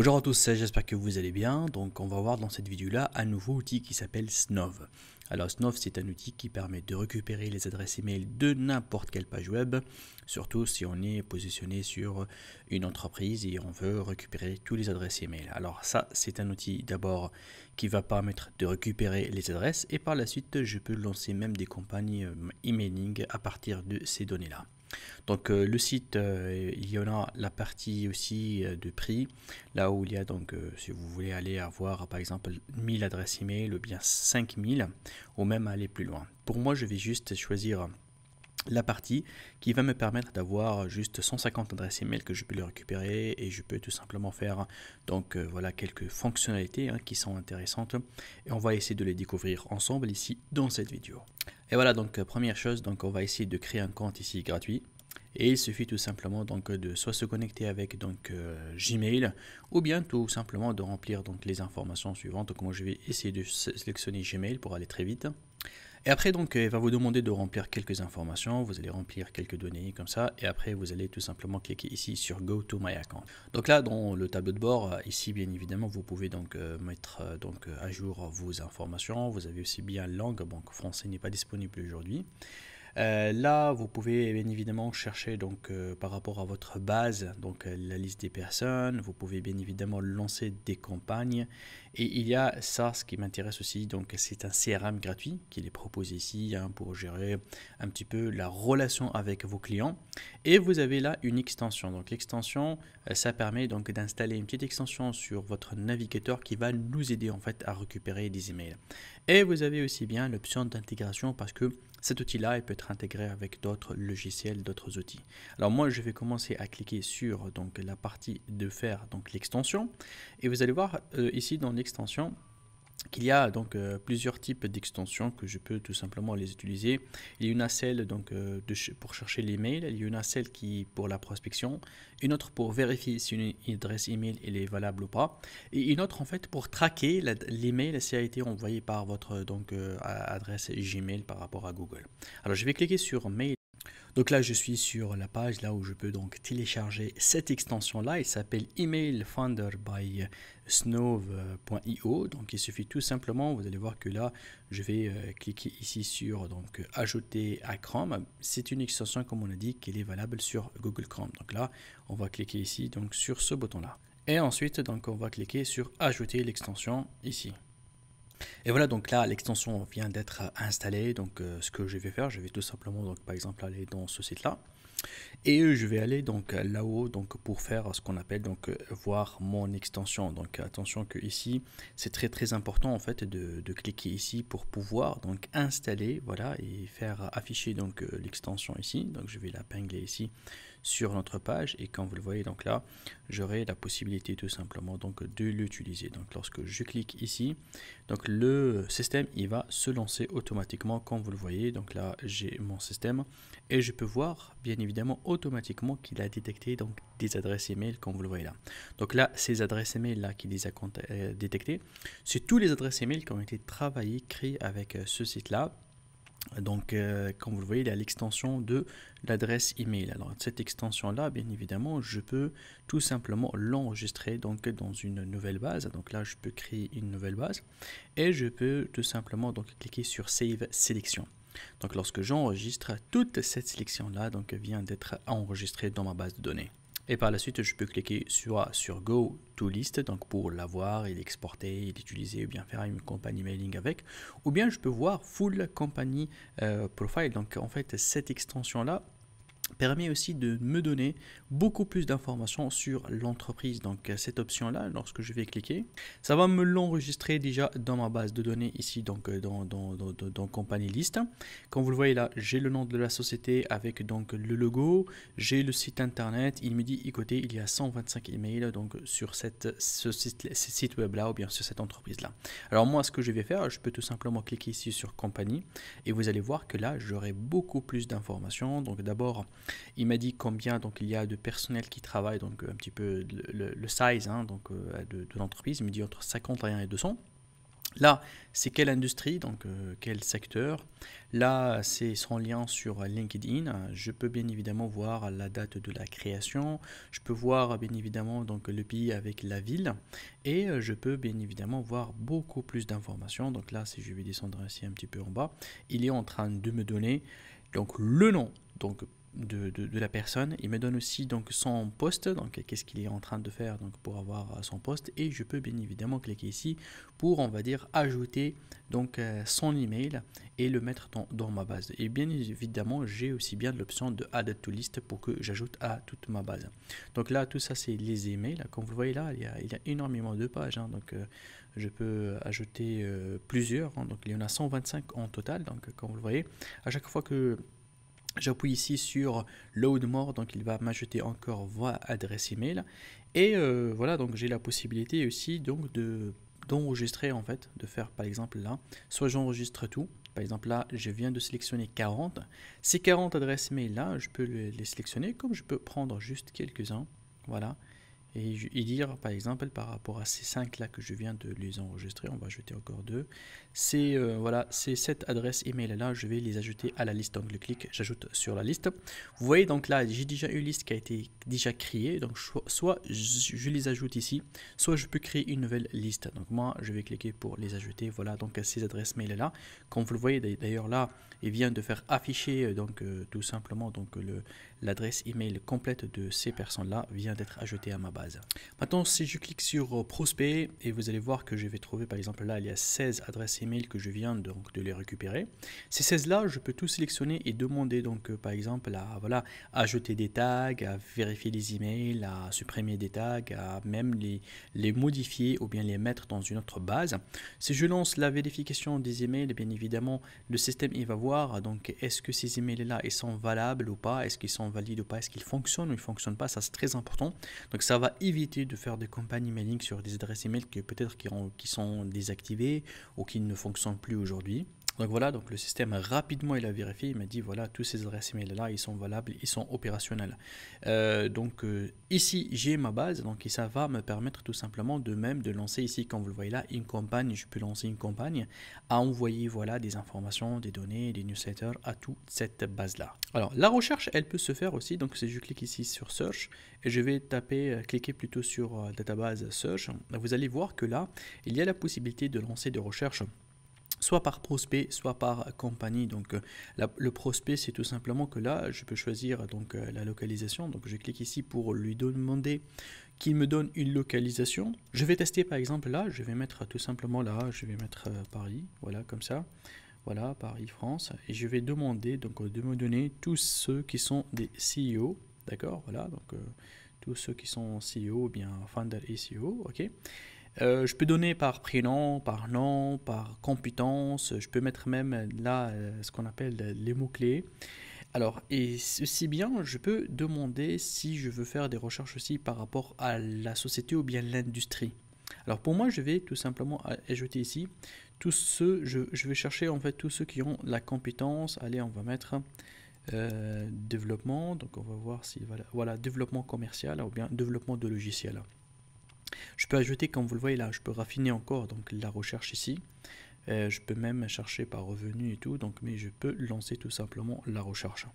Bonjour à tous, j'espère que vous allez bien. Donc on va voir dans cette vidéo-là un nouveau outil qui s'appelle Snov. Alors Snov c'est un outil qui permet de récupérer les adresses email de n'importe quelle page web, surtout si on est positionné sur une entreprise et on veut récupérer tous les adresses email. Alors ça c'est un outil d'abord qui va permettre de récupérer les adresses et par la suite je peux lancer même des campagnes euh, emailing à partir de ces données-là. Donc euh, le site, euh, il y en a la partie aussi euh, de prix, là où il y a donc, si vous voulez aller avoir par exemple 1000 adresses email ou bien 5000, ou même aller plus loin. Pour moi, je vais juste choisir la partie qui va me permettre d'avoir juste 150 adresses email que je peux le récupérer et je peux tout simplement faire donc euh, voilà quelques fonctionnalités hein, qui sont intéressantes et on va essayer de les découvrir ensemble ici dans cette vidéo. Et voilà donc euh, première chose donc on va essayer de créer un compte ici gratuit et il suffit tout simplement donc de soit se connecter avec donc euh, Gmail ou bien tout simplement de remplir donc les informations suivantes. comme je vais essayer de sélectionner Gmail pour aller très vite. Et après, donc, elle va vous demander de remplir quelques informations. Vous allez remplir quelques données comme ça. Et après, vous allez tout simplement cliquer ici sur Go to My Account. Donc là, dans le tableau de bord, euh, ici, bien évidemment, vous pouvez donc euh, mettre euh, donc, à jour vos informations. Vous avez aussi bien langue. Donc, français n'est pas disponible aujourd'hui. là, vous pouvez bien évidemment chercher donc par rapport à votre base, donc la liste des personnes. Vous pouvez bien évidemment lancer des campagnes et il y a ça, ce qui m'intéresse aussi, donc c'est un CRM gratuit qui est proposé ici hein, pour gérer un petit peu la relation avec vos clients. Et vous avez là une extension. Donc l'extension, euh, ça permet donc d'installer une petite extension sur votre navigateur qui va nous aider en fait à récupérer des emails. Et vous avez aussi bien l'option d'intégration parce que cet outil-là, il peut être intégré avec d'autres logiciels, d'autres outils. Alors moi, je vais commencer à cliquer sur donc la partie de faire donc l'extension. Et vous allez voir euh, ici dans extension qu'il y a donc euh, plusieurs types d'extensions que je peux tout simplement les utiliser. Il y en a celle donc, euh, de pour chercher l'email, il y en a celle qui pour la prospection, une autre pour vérifier si une adresse email est valable ou pas, et une autre en fait pour traquer l'email si a été envoyé par votre donc, euh, adresse Gmail par rapport à Google. Alors je vais cliquer sur Mail donc là, je suis sur la page là où je peux donc télécharger cette extension là. Il s'appelle Email by Snow.io. Donc il suffit tout simplement, vous allez voir que là, je vais euh, cliquer ici sur donc ajouter à Chrome. C'est une extension comme on a dit qui est valable sur Google Chrome. Donc là, on va cliquer ici donc sur ce bouton là. Et ensuite, donc on va cliquer sur ajouter l'extension ici. Et voilà, donc là, l'extension vient d'être euh, installée. Donc, euh, ce que je vais faire, je vais tout simplement, donc, par exemple, aller dans ce site-là. Et je vais aller donc là-haut donc pour faire ce qu'on appelle donc euh, voir mon extension. Donc attention que ici c'est très très important en fait de, de, cliquer ici pour pouvoir donc installer voilà et faire afficher donc l'extension ici. Donc je vais la pingler ici sur notre page et quand vous le voyez donc là j'aurai la possibilité tout simplement donc de l'utiliser donc lorsque je clique ici donc le système il va se lancer automatiquement comme vous le voyez donc là j'ai mon système et je peux voir bien évidemment automatiquement qu'il a détecté donc des adresses email comme vous le voyez là donc là ces adresses email là qui les a euh, détectées c'est tous les adresses email qui ont été travaillées créées avec euh, ce site là donc, euh, comme vous le voyez, il y a l'extension de l'adresse email. Alors, cette extension-là, bien évidemment, je peux tout simplement l'enregistrer donc dans une nouvelle base. Donc là, je peux créer une nouvelle base et je peux tout simplement donc cliquer sur Save Sélection. Donc, lorsque j'enregistre, toute cette sélection-là donc vient d'être enregistrée dans ma base de données. Et par la suite, je peux cliquer sur, sur Go to List, donc pour l'avoir et l'exporter, l'utiliser, ou bien faire une compagnie mailing avec. Ou bien je peux voir Full Company euh, Profile. Donc en fait, cette extension-là permet aussi de me donner beaucoup plus d'informations sur l'entreprise. Donc euh, cette option-là, lorsque je vais cliquer, ça va me l'enregistrer déjà dans ma base de données ici, donc euh, dans, dans, dans, dans Company List. Comme vous le voyez là, j'ai le nom de la société avec donc le logo, j'ai le site internet, il me dit, écoutez, il y a 125 emails donc, sur cette, ce site, web-là ou bien sur cette entreprise-là. Alors moi, ce que je vais faire, je peux tout simplement cliquer ici sur Compagnie » et vous allez voir que là, j'aurai beaucoup plus d'informations. Donc d'abord, il m'a dit combien donc il y a de personnel qui travaille, donc euh, un petit peu le, size hein, donc, euh, de, l'entreprise. Il me dit entre 50 et 200. Là, c'est quelle industrie, donc euh, quel secteur. Là, c'est son lien sur LinkedIn. Je peux bien évidemment voir la date de la création. Je peux voir bien évidemment donc le pays avec la ville et je peux bien évidemment voir beaucoup plus d'informations. Donc là, si je vais descendre ici un petit peu en bas, il est en train de me donner donc le nom, donc de, la personne. Il me donne aussi donc son poste, donc qu'est-ce qu'il est en train de faire donc, pour avoir euh, son poste. Et je peux bien évidemment cliquer ici pour, on va dire, ajouter donc euh, son email et le mettre dans, dans ma base. Et bien évidemment, j'ai aussi bien l'option de Add to List pour que j'ajoute à toute ma base. Donc là, tout ça, c'est les emails. Comme vous voyez là, il y a, il y a énormément de pages. Hein. donc euh, je peux ajouter plusieurs. Hein. donc il y en a 125 en total. Donc comme vous le voyez, à chaque fois que J'appuie ici sur Load More, donc il va m'ajouter encore voix adresse email. Et euh, voilà, donc j'ai la possibilité aussi donc de d'enregistrer en fait, de faire par exemple là, soit j'enregistre tout, par exemple là je viens de sélectionner 40, ces 40 adresses mail là je peux les sélectionner comme je peux prendre juste quelques-uns, voilà, et, dire par exemple par rapport à ces 5 là que je viens de les enregistrer, on va ajouter encore deux, c'est euh, voilà, c'est cette adresse email là, je vais les ajouter à la liste, donc le clic j'ajoute sur la liste. Vous voyez donc là j'ai déjà une liste qui a été déjà créée, donc soit je, les ajoute ici, soit je peux créer une nouvelle liste. Donc moi je vais cliquer pour les ajouter, voilà donc à ces adresses mail là, comme vous le voyez d'ailleurs là, vient de faire afficher euh, donc euh, tout simplement donc le l'adresse email complète de ces personnes-là vient d'être ajoutée à ma base. Maintenant, si je clique sur euh, prospect et vous allez voir que je vais trouver par exemple là il y a 16 adresses email que je viens donc de les récupérer. Ces 16 là, je peux tout sélectionner et demander donc par exemple à voilà ajouter des tags, à vérifier les emails, à supprimer des tags, à même les les modifier ou bien les mettre dans une autre base. Si je lance la vérification des emails, bien évidemment le système il va voir donc est-ce que ces emails là ils sont valables ou pas, est-ce qu'ils sont valides ou pas, est-ce qu'ils fonctionnent ou ils fonctionnent pas, ça c'est très important. Donc ça va éviter de faire des campagnes emailing sur des adresses email qui peut-être qui, qui sont désactivées ou qui ne fonctionnent plus aujourd'hui. Donc voilà, donc le système rapidement il a vérifié, il m'a dit voilà, tous ces adresses email là, ils sont valables, ils sont opérationnels. Euh, donc euh, ici j'ai ma base, donc ça va me permettre tout simplement de même de lancer ici, comme vous le voyez là, une campagne. Je peux lancer une campagne à envoyer voilà des informations, des données, des newsletters à toute cette base là. Alors la recherche, elle peut se faire aussi. Donc si je clique ici sur search et je vais taper, euh, cliquer plutôt sur database search, vous allez voir que là il y a la possibilité de lancer des recherches soit par prospect, soit par compagnie. Donc euh, le prospect, c'est tout simplement que là, je peux choisir donc euh, la localisation. Donc je clique ici pour lui demander qu'il me donne une localisation. Je vais tester par exemple là, je vais mettre tout simplement là, je vais mettre euh, Paris, voilà comme ça. Voilà, Paris, France. Et je vais demander donc de me donner tous ceux qui sont des CEO. D'accord Voilà, donc tous ceux qui sont CEO, ou bien Founder et CEO. OK euh, je peux donner par prénom, par nom, par compétence. Je peux mettre même là euh, ce qu'on appelle euh, les mots-clés. Alors, et aussi bien, je peux demander si je veux faire des recherches aussi par rapport à la société ou bien l'industrie. Alors pour moi, je vais tout simplement ajouter ici tous ceux, je, vais chercher en fait tous ceux qui ont la compétence. Allez, on va mettre développement, donc on va voir si voilà, développement commercial ou bien développement de logiciels. Je peux ajouter, comme vous le voyez là, je peux raffiner encore donc la recherche ici. Euh, je peux même chercher par revenu et tout, donc, mais je peux lancer tout simplement la recherche.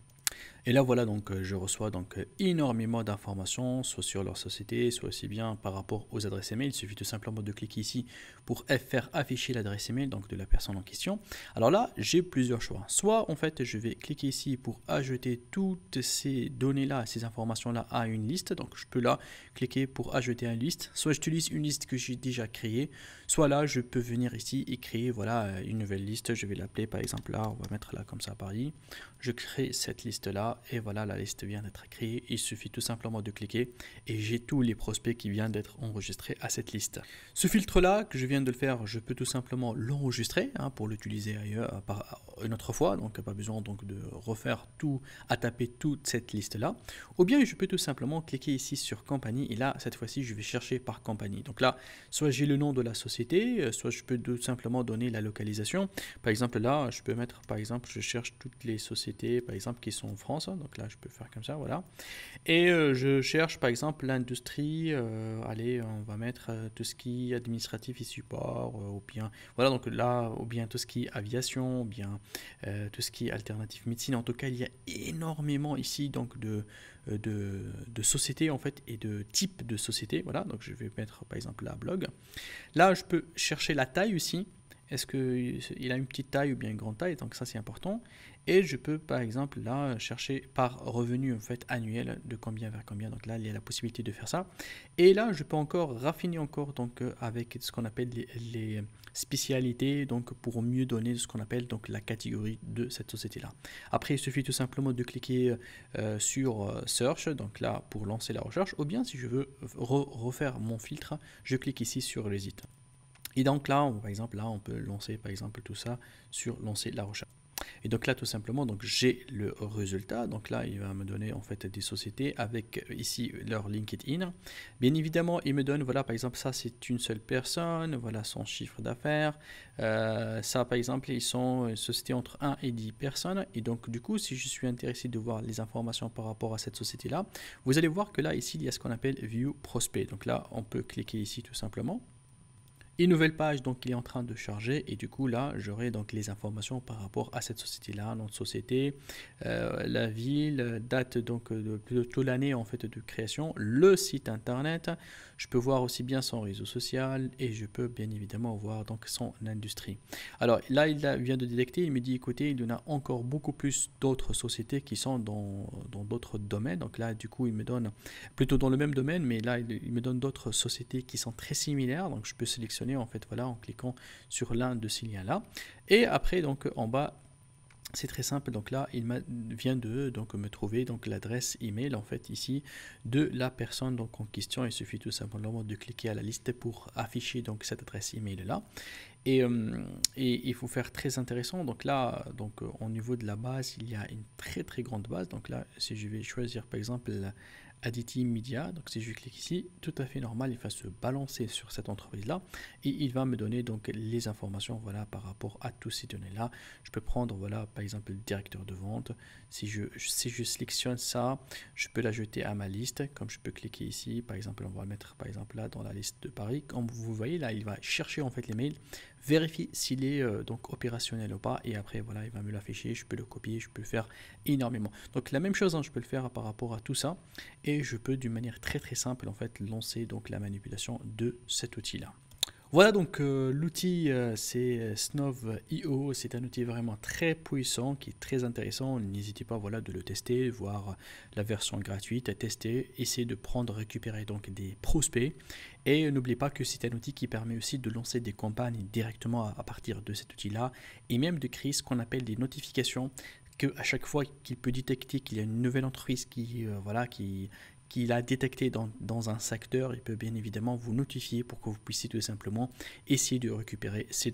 Et là voilà donc euh, je reçois donc euh, énormément d'informations soit sur leur société, soit aussi bien par rapport aux adresses email. Il suffit tout simplement de cliquer ici pour faire afficher l'adresse email donc de la personne en question. Alors là j'ai plusieurs choix. Soit en fait je vais cliquer ici pour ajouter toutes ces données là, ces informations là à une liste. Donc je peux là cliquer pour ajouter une liste. Soit j'utilise une liste que j'ai déjà créée. Soit là je peux venir ici et créer voilà une nouvelle liste. Je vais l'appeler par exemple là on va mettre là comme ça à Paris. Je crée cette liste là et voilà la liste vient d'être créée il suffit tout simplement de cliquer et j'ai tous les prospects qui viennent d'être enregistrés à cette liste ce filtre là que je viens de le faire je peux tout simplement l'enregistrer hein, pour l'utiliser ailleurs par une autre fois, donc pas besoin donc de refaire tout, à taper toute cette liste-là. Ou bien je peux tout simplement cliquer ici sur compagnie et là, cette fois-ci, je vais chercher par compagnie. Donc là, soit j'ai le nom de la société, euh, soit je peux tout simplement donner la localisation. Par exemple, là, je peux mettre, par exemple, je cherche toutes les sociétés, par exemple, qui sont en France. Hein, donc là, je peux faire comme ça, voilà. Et euh, je cherche, par exemple, l'industrie. Euh, allez, on va mettre tout ce qui est administratif et support, ou bien, voilà, donc là, ou bien tout ce qui aviation, ou bien tout euh, ce qui est alternative médecine. En tout cas, il y a énormément ici donc euh, de, de, sociétés en fait et de types de sociétés. Voilà, donc je vais mettre par exemple la blog. Là, je peux chercher la taille aussi. Est-ce qu'il a une petite taille ou bien une grande taille Donc ça c'est important. Et je peux par exemple là chercher par revenu en fait annuel de combien vers combien. Donc là il y a la possibilité de faire ça. Et là je peux encore raffiner encore donc euh, avec ce qu'on appelle les, spécialités donc pour mieux donner ce qu'on appelle donc la catégorie de cette société là. Après il suffit tout simplement de cliquer euh, sur euh, search donc là pour lancer la recherche ou bien si je veux refaire mon filtre je clique ici sur les items. Et donc là, par exemple, là, on peut lancer par exemple tout ça sur lancer la recherche. Et donc là, tout simplement, donc j'ai le résultat. Donc là, il va me donner en fait des sociétés avec euh, ici leur LinkedIn. Bien évidemment, il me donne, voilà, par exemple, ça c'est une seule personne, voilà son chiffre d'affaires. Euh, ça, par exemple, ils sont une société entre 1 et 10 personnes. Et donc, du coup, si je suis intéressé de voir les informations par rapport à cette société-là, vous allez voir que là, ici, il y a ce qu'on appelle View Prospect. Donc là, on peut cliquer ici tout simplement. Une nouvelle page donc il est en train de charger et du coup là j'aurai donc les informations par rapport à cette société là, notre société, la ville, date donc de, toute l'année en fait de création, le site internet, je peux voir aussi bien son réseau social et je peux bien évidemment voir donc son industrie. Alors là il vient de détecter, il me dit écoutez il y en a encore beaucoup plus d'autres sociétés qui sont dans d'autres domaines, donc là du coup il me donne plutôt dans le même domaine mais là il me donne d'autres sociétés qui sont très similaires donc je peux sélectionner en fait voilà en cliquant sur l'un de ces liens là. Et après donc en bas c'est très simple donc là il vient de donc me trouver donc l'adresse email en fait ici de la personne donc en question il suffit tout simplement de cliquer à la liste pour afficher donc cette adresse email là et, euh, et il faut faire très intéressant donc là donc au niveau de la base il y a une très très grande base donc là si je vais choisir par exemple Aditi Media. Donc si je clique ici, tout à fait normal, il va se balancer sur cette entreprise-là et il va me donner donc les informations voilà, par rapport à tous ces données-là. Je peux prendre voilà, par exemple le directeur de vente. Si je, si je sélectionne ça, je peux l'ajouter à ma liste. Comme je peux cliquer ici, par exemple, on va le mettre par exemple là dans la liste de Paris. Comme vous voyez là, il va chercher en fait les mails, vérifier s'il est euh, donc opérationnel ou pas et après voilà, il va me l'afficher. Je peux le copier, je peux faire énormément. Donc la même chose, hein, je peux le faire par rapport à tout ça. Et et je peux d'une manière très très simple en fait lancer donc la manipulation de cet outil là. Voilà donc euh, l'outil euh, c'est euh, Snov.io, c'est un outil vraiment très puissant qui est très intéressant. N'hésitez pas voilà de le tester, voir la version gratuite, à tester, essayer de prendre, récupérer donc des prospects. Et n'oubliez pas que c'est un outil qui permet aussi de lancer des campagnes directement à, à partir de cet outil là et même de créer ce qu'on appelle des notifications à chaque fois qu'il peut détecter qu'il y a une nouvelle entreprise qui, euh, voilà, qui, qu'il a détecté dans, dans, un secteur, il peut bien évidemment vous notifier pour que vous puissiez tout simplement essayer de récupérer ces